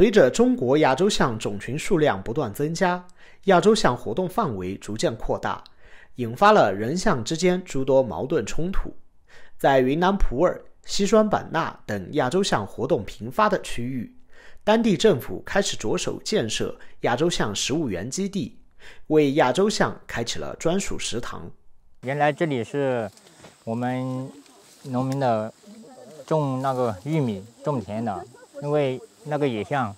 随着中国亚洲象种群数量不断增加，亚洲象活动范围逐渐扩大，引发了人象之间诸多矛盾冲突。在云南普洱、西双版纳等亚洲象活动频发的区域，当地政府开始着手建设亚洲象食物源基地，为亚洲象开启了专属食堂。原来这里是，我们农民的种那个玉米、种田的。因为那个野象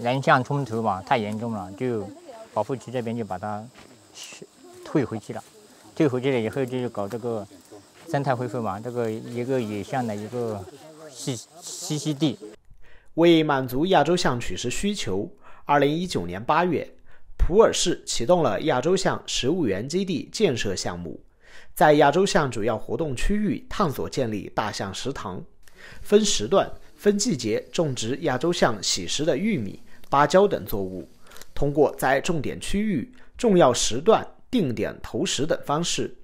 人象冲突吧太严重了，就保护区这边就把它退回去了。退回去了以后，就搞这个生态恢复嘛，这个一个野象的一个栖栖息地。为满足亚洲象取食需求，二零一九年八月，普洱市启动了亚洲象食物源基地建设项目，在亚洲象主要活动区域探索建立大象食堂，分时段。分季节种植亚洲象喜食的玉米、芭蕉等作物，通过在重点区域、重要时段、定点投食等方式，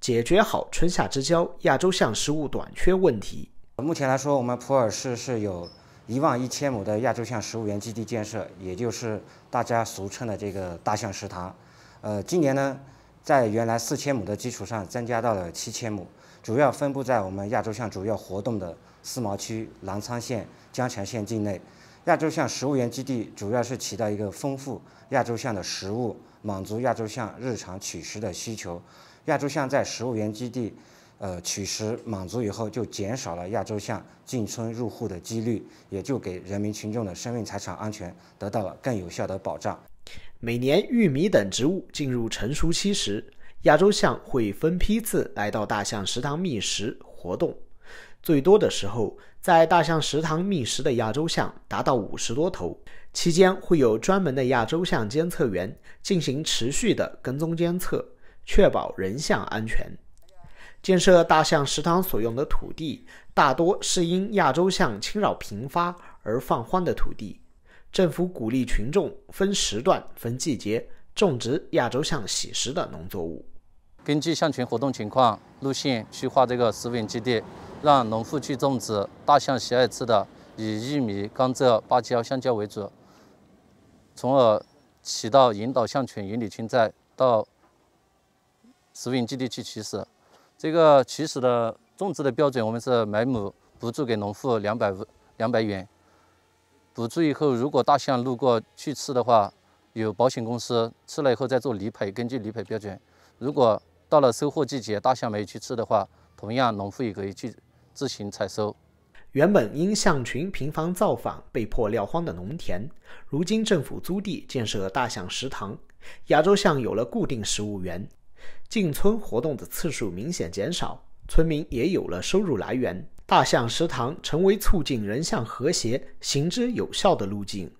解决好春夏之交亚洲象食物短缺问题。目前来说，我们普洱市是有，一万一千亩的亚洲象食物源基地建设，也就是大家俗称的这个大象食堂。呃，今年呢，在原来四千亩的基础上增加到了七千亩，主要分布在我们亚洲象主要活动的。思茅区澜沧县江城县境内亚洲象食物园基地主要是起到一个丰富亚洲象的食物，满足亚洲象日常取食的需求。亚洲象在食物园基地呃取食满足以后，就减少了亚洲象进村入户的几率，也就给人民群众的生命财产安全得到了更有效的保障。每年玉米等植物进入成熟期时，亚洲象会分批次来到大象食堂觅食活动。最多的时候，在大象食堂觅食的亚洲象达到五十多头。期间会有专门的亚洲象监测员进行持续的跟踪监测，确保人象安全。建设大象食堂所用的土地大多是因亚洲象侵扰频发而放荒的土地。政府鼓励群众分时段、分季节种植亚洲象喜食的农作物。根据象群活动情况、路线，去划这个食品基地。让农户去种植大象喜爱吃的以玉米、甘蔗、芭蕉、香蕉为主，从而起到引导象群、引领群在到食品基地去取食。这个取食的种植的标准，我们是每亩补助给农户两百五两百元。补助以后，如果大象路过去吃的话，有保险公司吃了以后再做理赔，根据理赔标准。如果到了收获季节，大象没有去吃的话，同样农户也可以去。自行采收。原本因象群频繁造访，被迫撂荒的农田，如今政府租地建设大象食堂，亚洲象有了固定食物源，进村活动的次数明显减少，村民也有了收入来源。大象食堂成为促进人象和谐、行之有效的路径。